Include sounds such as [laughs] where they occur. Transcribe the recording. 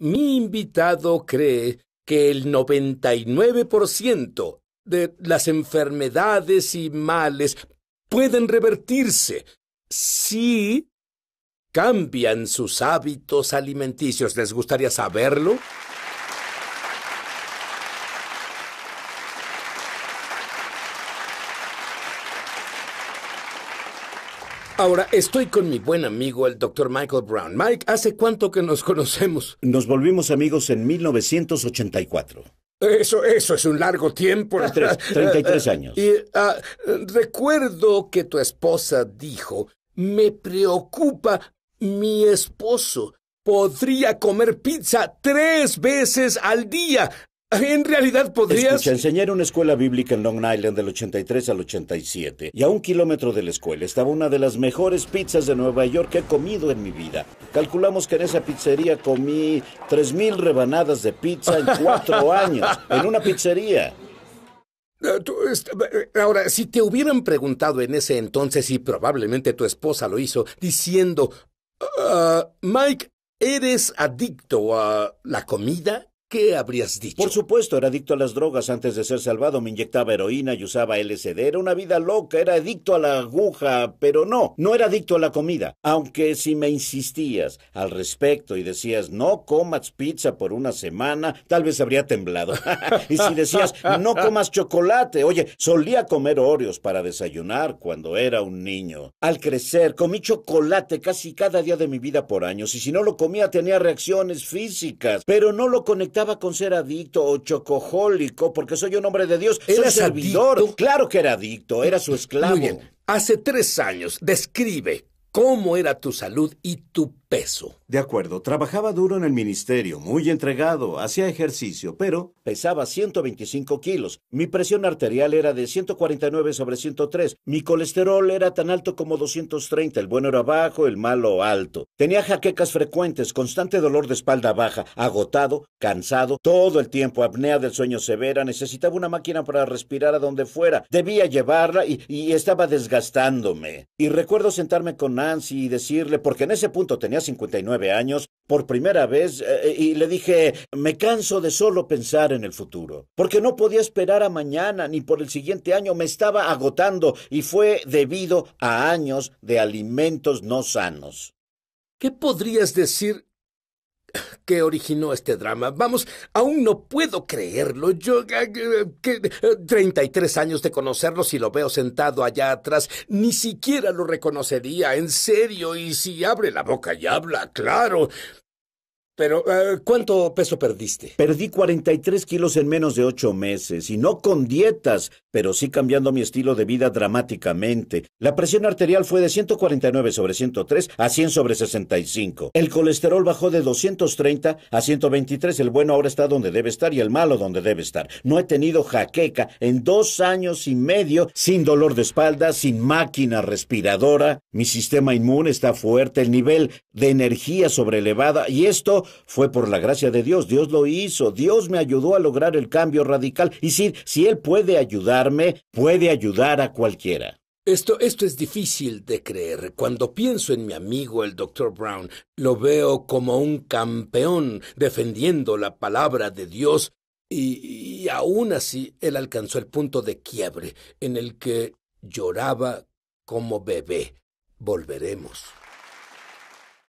Mi invitado cree que el 99% de las enfermedades y males pueden revertirse si cambian sus hábitos alimenticios. ¿Les gustaría saberlo? Ahora estoy con mi buen amigo, el doctor Michael Brown. Mike, ¿hace cuánto que nos conocemos? Nos volvimos amigos en 1984. Eso, eso es un largo tiempo. 33 [laughs] años. Y ah, recuerdo que tu esposa dijo, me preocupa mi esposo. Podría comer pizza tres veces al día. En realidad podrías... Escucha, enseñé en una escuela bíblica en Long Island del 83 al 87 y a un kilómetro de la escuela estaba una de las mejores pizzas de Nueva York que he comido en mi vida. Calculamos que en esa pizzería comí 3.000 rebanadas de pizza en [laughs] cuatro años, en una pizzería. Eh, este, eh, ahora, si te hubieran preguntado en ese entonces, y probablemente tu esposa lo hizo, diciendo, ah, Mike, ¿eres adicto a la comida? ¿Qué habrías dicho? Por supuesto, era adicto a las drogas antes de ser salvado. Me inyectaba heroína y usaba LSD. Era una vida loca, era adicto a la aguja, pero no, no era adicto a la comida. Aunque si me insistías al respecto y decías, no comas pizza por una semana, tal vez habría temblado. [laughs] y si decías, no comas chocolate, oye, solía comer Oreos para desayunar cuando era un niño. Al crecer, comí chocolate casi cada día de mi vida por años y si no lo comía tenía reacciones físicas, pero no lo conectaba con ser adicto o chocojólico porque soy un hombre de Dios. Era servidor. Claro que era adicto, era su esclavo. Hace tres años, describe cómo era tu salud y tu de acuerdo, trabajaba duro en el ministerio, muy entregado, hacía ejercicio, pero... Pesaba 125 kilos, mi presión arterial era de 149 sobre 103, mi colesterol era tan alto como 230, el bueno era bajo, el malo alto. Tenía jaquecas frecuentes, constante dolor de espalda baja, agotado, cansado, todo el tiempo, apnea del sueño severa, necesitaba una máquina para respirar a donde fuera, debía llevarla y, estaba desgastándome. Y recuerdo sentarme con Nancy y decirle, porque en ese punto tenía 59 años por primera vez eh, eh, y le dije, me canso de solo pensar en el futuro, porque no podía esperar a mañana ni por el siguiente año, me estaba agotando y fue debido a años de alimentos no sanos. ¿Qué podrías decir ¿Qué originó este drama. Vamos, aún no puedo creerlo. Yo, eh, que eh, tres años de conocerlo, si lo veo sentado allá atrás, ni siquiera lo reconocería, en serio. Y si abre la boca y habla, claro. Pero, eh, ¿cuánto peso perdiste? Perdí 43 kilos en menos de ocho meses, y no con dietas, pero sí cambiando mi estilo de vida dramáticamente. La presión arterial fue de 149 sobre 103 a 100 sobre 65. El colesterol bajó de 230 a 123. El bueno ahora está donde debe estar y el malo donde debe estar. No he tenido jaqueca en dos años y medio, sin dolor de espalda, sin máquina respiradora. Mi sistema inmune está fuerte, el nivel de energía sobrelevada, y esto fue por la gracia de Dios. Dios lo hizo. Dios me ayudó a lograr el cambio radical. Y si, si Él puede ayudarme, puede ayudar a cualquiera. Esto, esto es difícil de creer. Cuando pienso en mi amigo el doctor Brown, lo veo como un campeón defendiendo la palabra de Dios y, y aún así él alcanzó el punto de quiebre en el que lloraba como bebé. Volveremos.